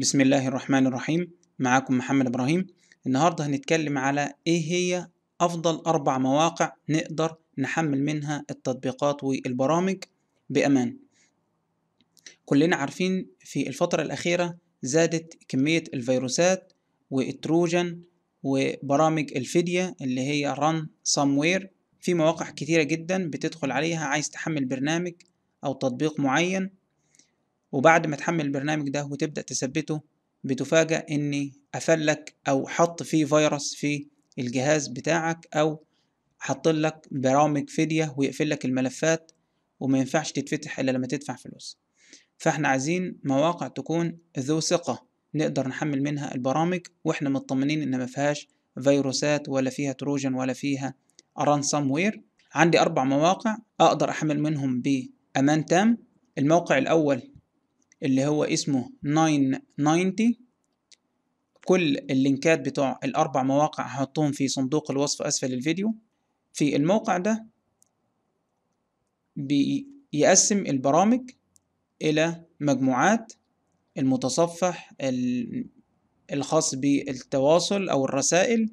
بسم الله الرحمن الرحيم معاكم محمد إبراهيم النهاردة هنتكلم على إيه هي أفضل أربع مواقع نقدر نحمل منها التطبيقات والبرامج بأمان كلنا عارفين في الفترة الأخيرة زادت كمية الفيروسات والتروجن وبرامج الفدية اللي هي ران ساموير في مواقع كتيرة جدا بتدخل عليها عايز تحمل برنامج أو تطبيق معين وبعد ما تحمل البرنامج ده وتبدأ تثبته بتفاجأ إن لك أو حط فيه فيروس في الجهاز بتاعك أو حطلك برامج فدية ويقفل لك الملفات وما ينفعش تتفتح إلا لما تدفع فلوس فإحنا عايزين مواقع تكون ذو ثقة نقدر نحمل منها البرامج وإحنا مطمنين إن ما فيهاش فيروسات ولا فيها تروجن ولا فيها رانسام وير عندي أربع مواقع أقدر أحمل منهم بأمان تام الموقع الأول اللي هو اسمه 990 كل اللينكات بتوع الأربع مواقع هحطهم في صندوق الوصف أسفل الفيديو في الموقع ده بيقسم البرامج إلى مجموعات المتصفح الخاص بالتواصل أو الرسائل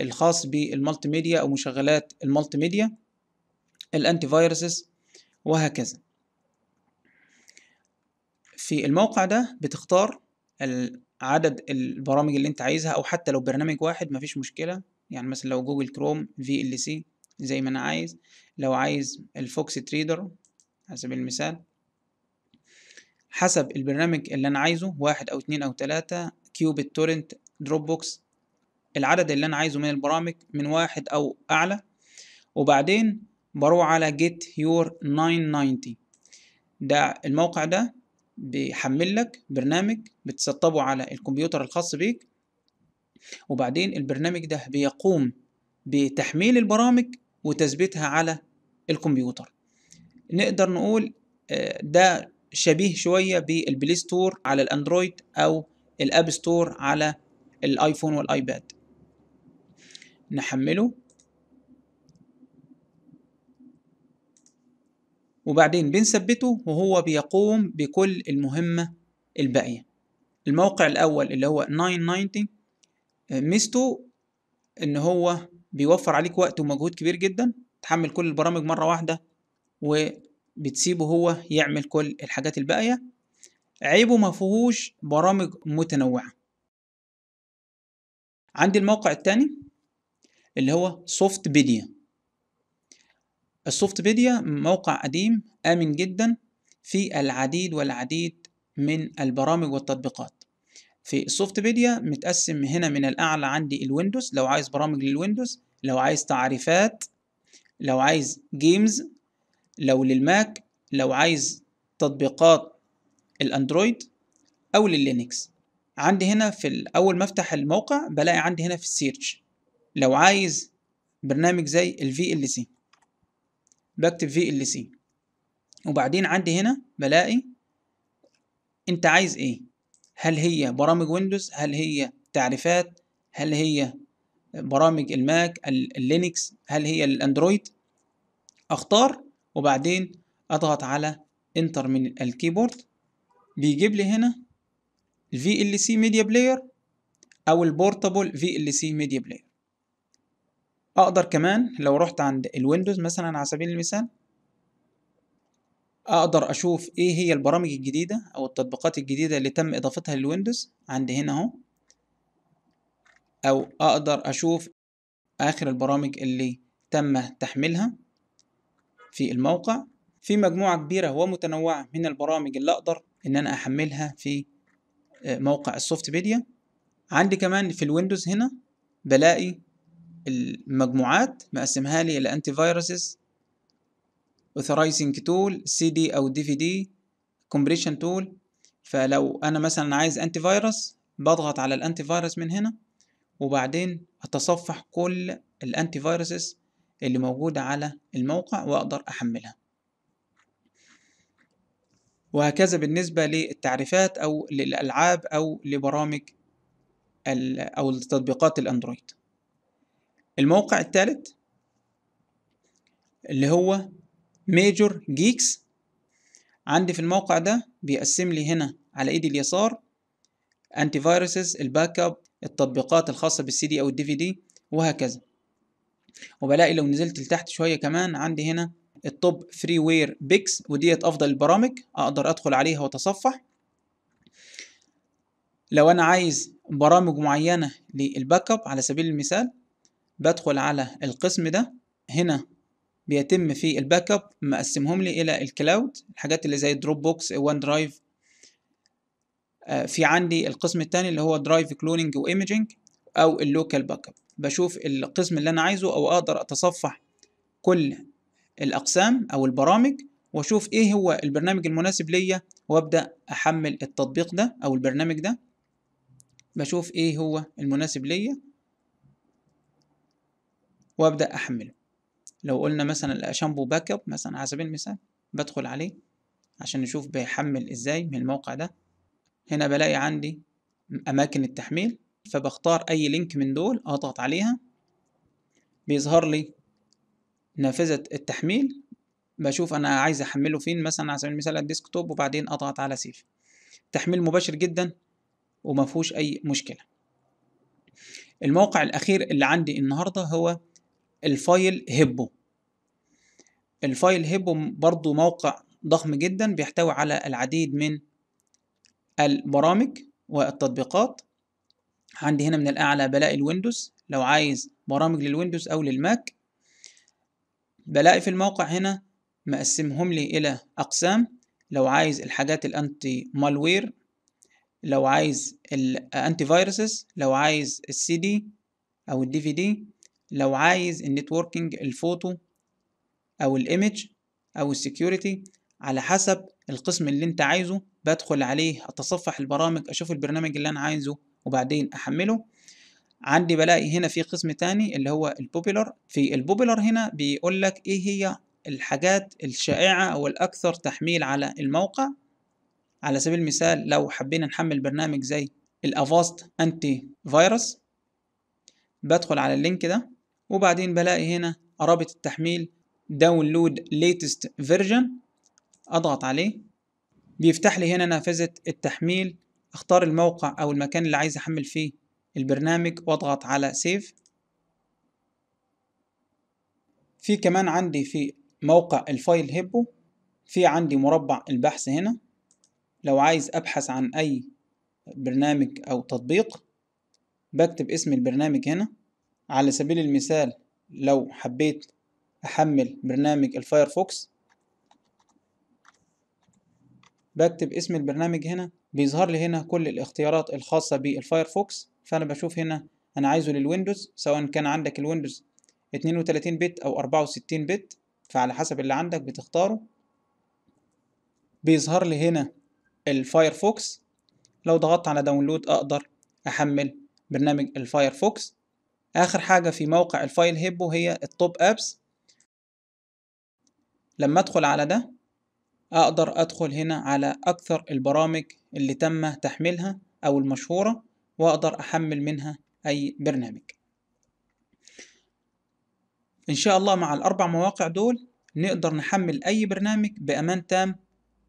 الخاص بالمالتي ميديا أو مشغلات المالتي ميديا الأنتي فيروسز وهكذا في الموقع ده بتختار عدد البرامج اللي انت عايزها او حتى لو برنامج واحد مفيش مشكلة يعني مثلا لو جوجل كروم في ال سي زي ما انا عايز لو عايز الفوكس تريدر على سبيل المثال حسب البرنامج اللي انا عايزه واحد او اتنين او تلاتة كيوبيت تورنت دروب بوكس العدد اللي انا عايزه من البرامج من واحد او اعلى وبعدين بروح على get your 990 ده الموقع ده بيحمل لك برنامج بتسطبه على الكمبيوتر الخاص بيك وبعدين البرنامج ده بيقوم بتحميل البرامج وتثبيتها على الكمبيوتر نقدر نقول آه، ده شبيه شوية بالبلاي ستور على الأندرويد أو الأب ستور على الآيفون والآيباد نحمله وبعدين بنثبته وهو بيقوم بكل المهمة الباقية الموقع الأول اللي هو 990 آه، ميزته إن هو بيوفر عليك وقت ومجهود كبير جدا تحمل كل البرامج مرة واحدة وبتسيبه هو يعمل كل الحاجات الباقية عيبه ما فيهوش برامج متنوعة عندي الموقع التاني اللي هو سوفت بيديا السوفت بيديا موقع قديم آمن جدا في العديد والعديد من البرامج والتطبيقات في السوفت بيديا متقسم هنا من الأعلى عندي الويندوز لو عايز برامج للويندوز لو عايز تعريفات لو عايز جيمز لو للماك لو عايز تطبيقات الاندرويد او لللينكس عندي هنا في الأول ما افتح الموقع بلاقي عندي هنا في السيرش لو عايز برنامج زي الفي ال سي بكتب في ال سي وبعدين عندي هنا بلاقي انت عايز ايه هل هي برامج ويندوز هل هي تعريفات هل هي برامج الماك اللينكس هل هي الاندرويد اختار وبعدين اضغط على انتر من الكيبورد بيجيب لي هنا ال VLC ميديا بلاير او البورتابل VLC ميديا بلاير اقدر كمان لو رحت عند الويندوز مثلا على سبيل المثال اقدر اشوف ايه هي البرامج الجديدة او التطبيقات الجديدة اللي تم اضافتها للويندوز عند هنا اهو او اقدر اشوف اخر البرامج اللي تم تحميلها في الموقع في مجموعة كبيرة ومتنوعة من البرامج اللي اقدر ان انا احملها في آه، موقع السوفت بيديا عندي كمان في الويندوز هنا بلاقي المجموعات مقسمها لي إلى أنتي فيروسز أوثرايزنج تول سي دي أو دي في دي كومبريشن تول فلو أنا مثلا عايز أنتي فيروس بضغط على الأنتي فيروس من هنا وبعدين أتصفح كل الأنتي فيروسز اللي موجودة على الموقع وأقدر أحملها وهكذا بالنسبة للتعريفات أو للألعاب أو لبرامج أو لتطبيقات الأندرويد الموقع الثالث اللي هو ميجور جيكس عندي في الموقع ده بيقسم لي هنا على ايدي اليسار انتي فيروسز الباك اب التطبيقات الخاصه بالسي دي او الدي في دي وهكذا وبلاقي لو نزلت لتحت شويه كمان عندي هنا التوب فري وير بيكس وديت افضل البرامج اقدر ادخل عليها واتصفح لو انا عايز برامج معينه للباك اب على سبيل المثال بدخل على القسم ده هنا بيتم في الباك اب مقسمهم لي الى الكلاود الحاجات اللي زي دروب بوكس وان درايف في عندي القسم الثاني اللي هو درايف كلوننج وايمجنج او اللوكال باك اب بشوف القسم اللي انا عايزه او اقدر اتصفح كل الاقسام او البرامج واشوف ايه هو البرنامج المناسب ليا وابدا احمل التطبيق ده او البرنامج ده بشوف ايه هو المناسب ليا وابدأ أحمله لو قلنا مثلا الشامبو باك اب مثلا على سبيل المثال بدخل عليه عشان نشوف بيحمل ازاي من الموقع ده هنا بلاقي عندي اماكن التحميل فبختار اي لينك من دول اضغط عليها بيظهر لي نافذة التحميل بشوف انا عايز احمله فين مثلا على سبيل المثال الديسكتوب وبعدين اضغط على سيف تحميل مباشر جدا وما فيهوش اي مشكله الموقع الاخير اللي عندي النهارده هو الفايل هيبو الفايل هيبو برضو موقع ضخم جدا بيحتوي على العديد من البرامج والتطبيقات عندي هنا من الأعلى بلاقي الويندوز لو عايز برامج للويندوز أو للماك بلاقي في الموقع هنا مقسمهم لي إلى أقسام لو عايز الحاجات الأنتي مالوير لو عايز الأنتي فيروسز لو عايز السي دي أو الدي في دي لو عايز النتوركينج الفوتو او الايمج او السكيورتي على حسب القسم اللي انت عايزه بدخل عليه اتصفح البرامج اشوف البرنامج اللي انا عايزه وبعدين احمله عندي بلاقي هنا في قسم تاني اللي هو البوبيلر في البوبيلر هنا بيقول لك ايه هي الحاجات الشائعة او الاكثر تحميل على الموقع على سبيل المثال لو حبينا نحمل برنامج زي الافاست انتي فيروس بدخل على اللينك ده وبعدين بلاقي هنا رابط التحميل داونلود ليتست فيرجن اضغط عليه بيفتح لي هنا نافذة التحميل اختار الموقع او المكان اللي عايز احمل فيه البرنامج واضغط على سيف في كمان عندي في موقع الفايل هيبو في عندي مربع البحث هنا لو عايز ابحث عن اي برنامج او تطبيق بكتب اسم البرنامج هنا على سبيل المثال لو حبيت أحمل برنامج الفايرفوكس بكتب اسم البرنامج هنا بيظهر لي هنا كل الاختيارات الخاصة بالفايرفوكس فأنا بشوف هنا أنا عايزه للويندوز سواء كان عندك الويندوز 32 بت أو 64 بت فعلى حسب اللي عندك بتختاره بيظهر لي هنا الفايرفوكس لو ضغطت على داونلود أقدر أحمل برنامج الفايرفوكس آخر حاجة في موقع الفايل هيبو هي التوب أبس لما أدخل على ده أقدر أدخل هنا على أكثر البرامج اللي تم تحميلها أو المشهورة وأقدر أحمل منها أي برنامج إن شاء الله مع الأربع مواقع دول نقدر نحمل أي برنامج بأمان تام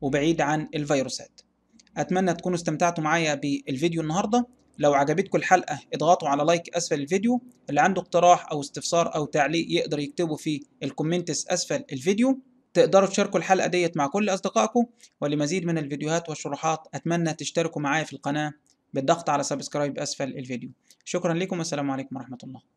وبعيد عن الفيروسات أتمنى تكونوا استمتعتوا معايا بالفيديو النهاردة لو عجبتكم الحلقة اضغطوا على لايك أسفل الفيديو اللي عنده اقتراح أو استفسار أو تعليق يقدر يكتبه في الكومنتس أسفل الفيديو تقدروا تشاركوا الحلقة ديت مع كل أصدقائكم ولمزيد من الفيديوهات والشروحات أتمنى تشتركوا معايا في القناة بالضغط على سبسكرايب أسفل الفيديو شكرا لكم والسلام عليكم ورحمة الله